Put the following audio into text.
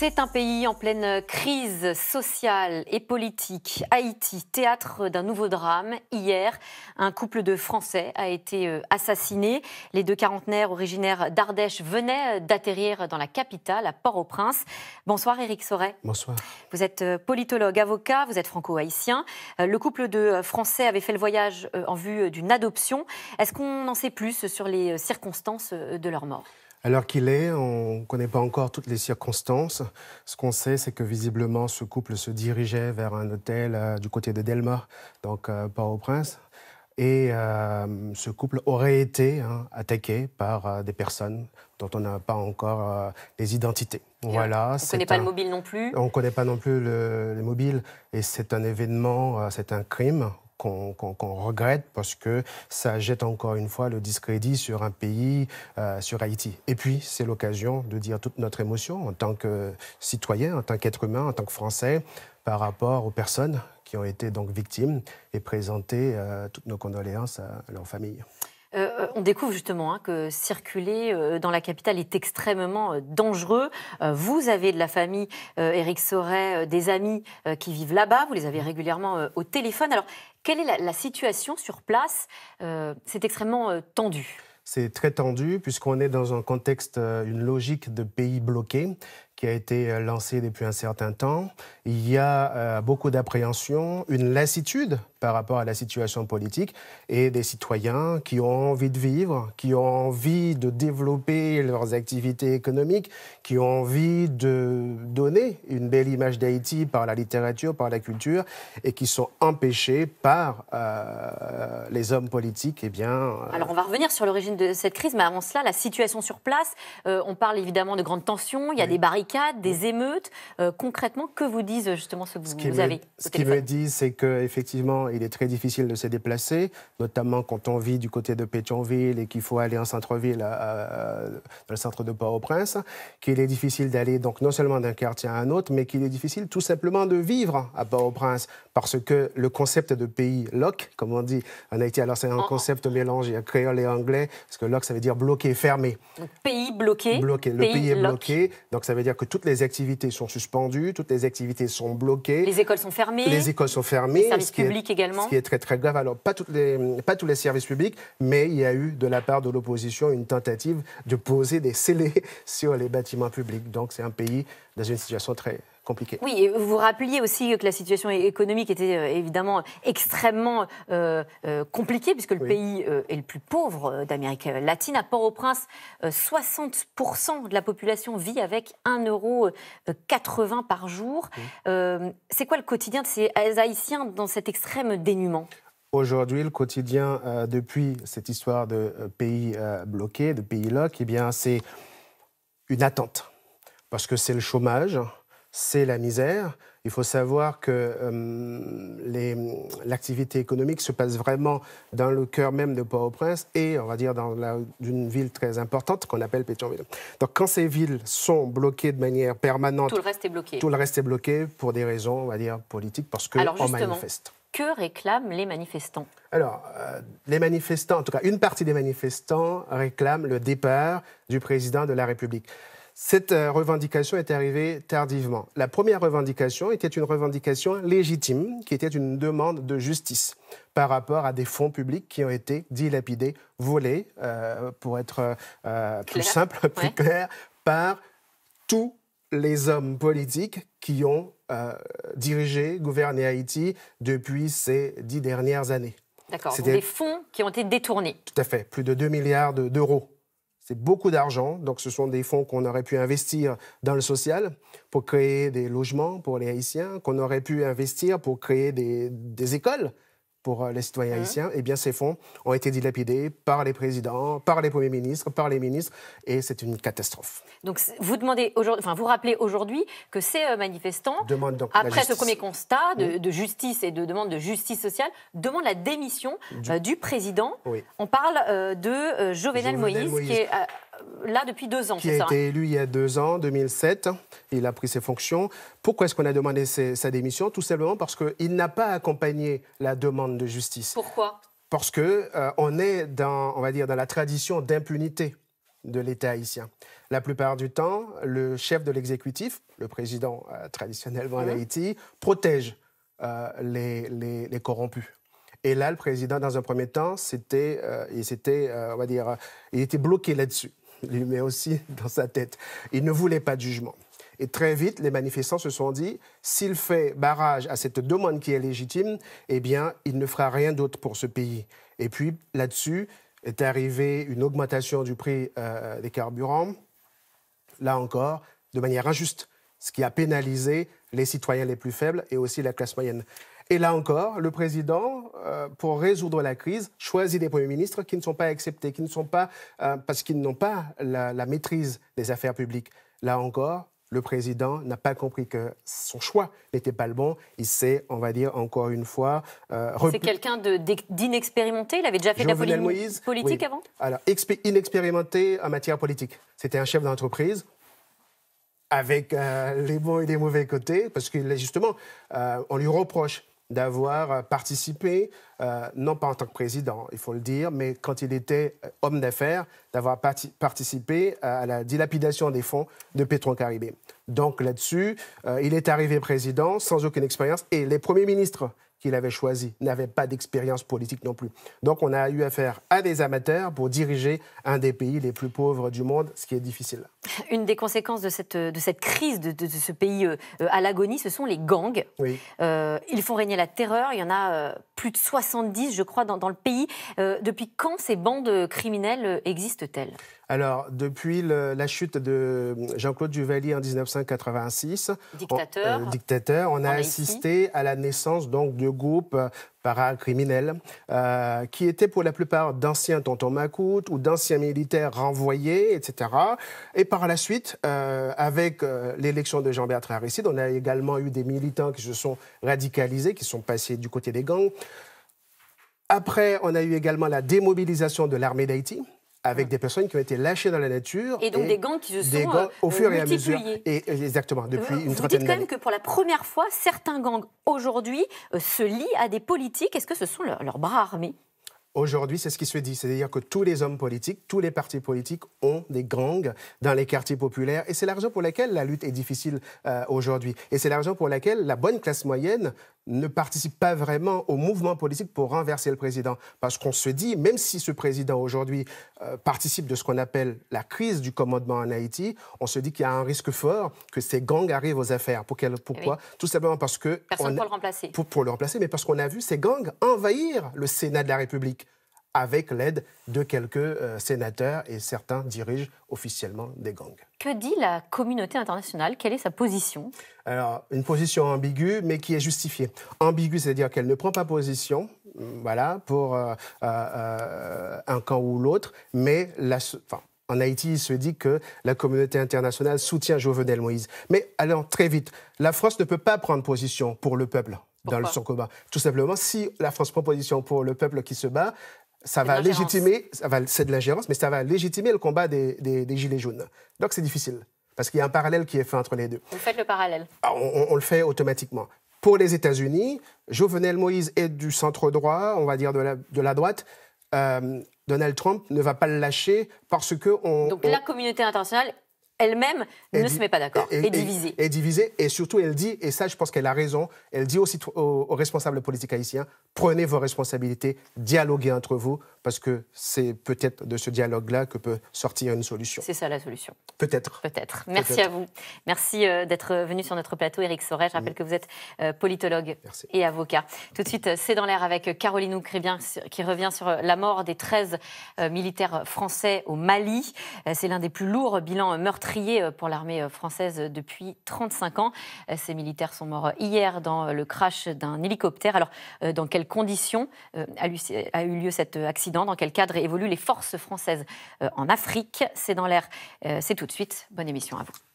C'est un pays en pleine crise sociale et politique. Haïti, théâtre d'un nouveau drame. Hier, un couple de Français a été euh, assassiné. Les deux quarantenaires originaires d'Ardèche venaient d'atterrir dans la capitale, à Port-au-Prince. Bonsoir Éric Sauret. Bonsoir. Vous êtes euh, politologue, avocat, vous êtes franco-haïtien. Euh, le couple de Français avait fait le voyage en vue d'une adoption. Est-ce qu'on en sait plus sur les circonstances de leur mort à l'heure qu'il est, on ne connaît pas encore toutes les circonstances. Ce qu'on sait, c'est que visiblement, ce couple se dirigeait vers un hôtel euh, du côté de Delmar, donc par euh, Port-au-Prince. Et euh, ce couple aurait été hein, attaqué par des personnes dont on n'a pas encore les identités. Voilà, on ne connaît pas le mobile non plus. On ne connaît pas non plus le, les mobiles. Et c'est un événement, c'est un crime qu'on regrette parce que ça jette encore une fois le discrédit sur un pays, euh, sur Haïti. Et puis, c'est l'occasion de dire toute notre émotion en tant que citoyen, en tant qu'être humain, en tant que Français, par rapport aux personnes qui ont été donc victimes et présenter euh, toutes nos condoléances à, leurs familles. Euh, on découvre justement hein, que circuler dans la capitale est extrêmement dangereux. vous avez de la famille, Éric Sauret, des amis qui vivent là-bas. Vous les avez régulièrement au téléphone. Alors, quelle est la, situation sur place euh, C'est extrêmement euh, tendu. C'est très tendu puisqu'on est dans un contexte, euh, une logique de pays bloqués qui a été euh, lancé depuis un certain temps. Il y a euh, beaucoup d'appréhension, une lassitude par rapport à la situation politique et des citoyens qui ont envie de vivre, qui ont envie de développer leurs activités économiques, qui ont envie de donner une belle image d'Haïti par la littérature, par la culture et qui sont empêchés par euh, les hommes politiques. Eh bien, Alors on va revenir sur l'origine de cette crise, mais avant cela, la situation sur place, on parle évidemment de grandes tensions, il y a des barricades des mm. émeutes. Euh, concrètement, que vous disent justement ce que vous, avez Ce qu'ils me disent, c'est qu'effectivement, il est très difficile de se déplacer, notamment quand on vit du côté de Pétionville et qu'il faut aller en centre-ville dans le centre de Port-au-Prince, qu'il est difficile d'aller donc non seulement d'un quartier à un autre, mais qu'il est difficile tout simplement de vivre à Port-au-Prince parce que le concept de pays lock comme on dit en Haïti, alors c'est un concept mélange, il a créole et anglais, parce que lock ça veut dire bloqué, fermé. pays bloqué. le pays est bloqué, donc ça veut dire que toutes les activités sont suspendues, toutes les activités sont bloquées. Les écoles sont fermées. Les écoles sont fermées. Les services publics également. Ce qui est très très grave. Alors pas, toutes les, pas tous les services publics, mais il y a eu de la part de l'opposition une tentative de poser des scellés sur les bâtiments publics. Donc c'est un pays dans une situation très oui, vous rappeliez aussi que la situation économique était euh, évidemment extrêmement euh, euh, compliquée, puisque le pays est le plus pauvre d'Amérique latine. À Port-au-Prince, 60% de la population vit avec 1,80 euro par jour. C'est quoi le quotidien de ces Haïtiens dans cet extrême dénuement Aujourd'hui, le quotidien, depuis cette histoire de pays bloqué, de pays lock, eh bien, c'est une attente. Parce que c'est le chômage, c'est la misère. Il faut savoir que euh, l'activité économique se passe vraiment dans le cœur même de Port-au-Prince et, on va dire, dans d'une ville très importante qu'on appelle Pétionville. Donc, quand ces villes sont bloquées de manière permanente... Tout le reste est bloqué. Tout le reste est bloqué pour des raisons, on va dire, politiques, parce qu'on manifeste. Que réclament les manifestants Alors, euh, les manifestants, en tout cas une partie des manifestants, réclament le départ du président de la République. Cette euh, revendication est arrivée tardivement. La première revendication était une revendication légitime, qui était une demande de justice par rapport à des fonds publics qui ont été dilapidés, volés, euh, pour être euh, plus simple, plus clair, par tous les hommes politiques qui ont dirigé, gouverné Haïti depuis ces dix dernières années. D'accord, des fonds qui ont été détournés. Tout à fait, plus de 2 milliards d'euros c'est beaucoup d'argent. Donc, ce sont des fonds qu'on aurait pu investir dans le social pour créer des logements pour les Haïtiens, qu'on aurait pu investir pour créer des, des écoles pour euh, les citoyens hein? haïtiens, eh bien, ces fonds ont été dilapidés par les présidents, par les premiers ministres, par les ministres, et c'est une catastrophe. Donc, vous demandez aujourd'hui, enfin, vous rappelez aujourd'hui que ces euh, manifestants, après ce premier constat de, justice et de demande de justice sociale, demandent la démission du, euh, président. On parle de Jovenel, Moïse, Moïse. qui est là depuis deux ans, Qui a été hein élu il y a deux ans, 2007. Il a pris ses fonctions. Pourquoi est-ce qu'on a demandé sa démission Tout simplement parce qu'il n'a pas accompagné la demande de justice. Pourquoi Parce que euh, on est dans, on va dire, dans la tradition d'impunité de l'État haïtien. La plupart du temps, le chef de l'exécutif, le président euh, traditionnellement en Haïti, protège euh, les, les, corrompus. Et là, le président, dans un premier temps, c'était, il, on va dire, il était bloqué là-dessus il lui met aussi dans sa tête. Il ne voulait pas de jugement. Et très vite, les manifestants se sont dit, s'il fait barrage à cette demande qui est légitime, eh bien, il ne fera rien d'autre pour ce pays. Et puis, là-dessus, est arrivée une augmentation du prix euh, des carburants, là encore, de manière injuste, ce qui a pénalisé les citoyens les plus faibles et aussi la classe moyenne. Et là encore, le président, euh, pour résoudre la crise, choisit des premiers ministres qui ne sont pas acceptés, qui ne sont pas euh, parce qu'ils n'ont pas la, maîtrise des affaires publiques. Là encore, le président n'a pas compris que son choix n'était pas le bon. Il s'est, on va dire encore une fois, euh, c'est quelqu'un d'inexpérimenté. Il avait déjà fait de la politique avant. Alors inexpérimenté en matière politique. C'était un chef d'entreprise avec les bons et les mauvais côtés, parce que justement, on lui reproche d'avoir euh, participé, euh, non pas en tant que président, il faut le dire, mais quand il était euh, homme d'affaires, d'avoir participé à la dilapidation des fonds de pétron caribé Donc là-dessus, il est arrivé président sans aucune expérience et les premiers ministres qu'il avait choisi n'avait pas d'expérience politique non plus. Donc on a eu affaire à des amateurs pour diriger un des pays les plus pauvres du monde, ce qui est difficile. Une des conséquences de cette, de cette crise de, ce pays euh, euh, à l'agonie, ce sont les gangs. Euh, ils font régner la terreur, il y en a plus de 70, je crois, dans, dans le pays. depuis quand ces bandes criminelles existent-elles alors, depuis le, la chute de Jean-Claude Duvalier en 1986, dictateur, on, euh, dictateur, on a assisté à la naissance donc de groupes euh, paracriminels euh, qui étaient pour la plupart d'anciens tontons macoutes ou d'anciens militaires renvoyés, etc. Et par la suite, euh, avec euh, l'élection de Jean-Bertrand Aristide, on a également eu des militants qui se sont radicalisés, qui sont passés du côté des gangs. Après, on a eu également la démobilisation de l'armée d'Haïti avec mm. des personnes qui ont été lâchées dans la nature. Et donc des gangs qui se sont euh, au fur et à mesure. Et, exactement, depuis une trentaine d'années. Vous dites quand même que pour la première fois, certains gangs aujourd'hui euh, se lient à des politiques. Est-ce que ce sont leurs bras armés Aujourd'hui, c'est ce qui se dit, c'est-à-dire que tous les hommes politiques, tous les partis politiques ont des gangs dans les quartiers populaires, et c'est la raison pour laquelle la lutte est difficile euh, aujourd'hui, et c'est la raison pour laquelle la bonne classe moyenne ne participe pas vraiment au mouvement politique pour renverser le président, parce qu'on se dit, même si ce président aujourd'hui euh, participe de ce qu'on appelle la crise du commandement en Haïti, on se dit qu'il y a un risque fort que ces gangs arrivent aux affaires. Pour quel, pourquoi Tout simplement parce que personne on, pour le remplacer. Pour, pour le remplacer, mais parce qu'on a vu ces gangs envahir le Sénat de la République avec l'aide de quelques euh, sénateurs et certains dirigent officiellement des gangs. Que dit la communauté internationale Quelle est sa position Alors, une position ambiguë, mais qui est justifiée. Ambiguë, c'est-à-dire qu'elle ne prend pas position, mm, voilà, pour euh, euh, un camp ou l'autre, mais la, en Haïti, il se dit que la communauté internationale soutient Jovenel Moïse. Mais alors, très vite, la France ne peut pas prendre position pour le peuple. dans son combat. Tout simplement, si la France prend position pour le peuple qui se bat, ça va légitimer, ça c'est de la gérance, mais ça va légitimer le combat des, des, Gilets jaunes. Donc c'est difficile, parce qu'il y a un parallèle qui est fait entre les deux. Vous faites le parallèle ah, on, le fait automatiquement. Pour les États-Unis, Jovenel Moïse est du centre droit, on va dire de la, de la droite. Euh, Donald Trump ne va pas le lâcher parce que on. Donc la communauté internationale elle-même ne se met pas d'accord, est divisée. Est divisée, et surtout, elle dit, et ça, je pense qu'elle a raison, elle dit aussi aux, responsables politiques haïtiens prenez vos responsabilités, dialoguez entre vous, parce que c'est peut-être de ce dialogue-là que peut sortir une solution. C'est ça la solution. Peut-être. Peut-être. Merci à vous. Merci euh, d'être venu sur notre plateau, Eric Sauret. Je rappelle que vous êtes euh, politologue et avocat. Tout de suite, euh, c'est dans l'air avec Caroline Oukribien qui revient sur la mort des 13 militaires français au Mali. C'est l'un des plus lourds bilans meurtriers meurtrier euh, pour l'armée euh, française euh, depuis 35 ans. Ces militaires sont morts hier dans le crash d'un hélicoptère. Alors, dans quelles conditions a eu lieu cet accident Dans quel cadre évoluent les forces françaises en Afrique C'est dans l'air. C'est tout de suite. Bonne émission à vous.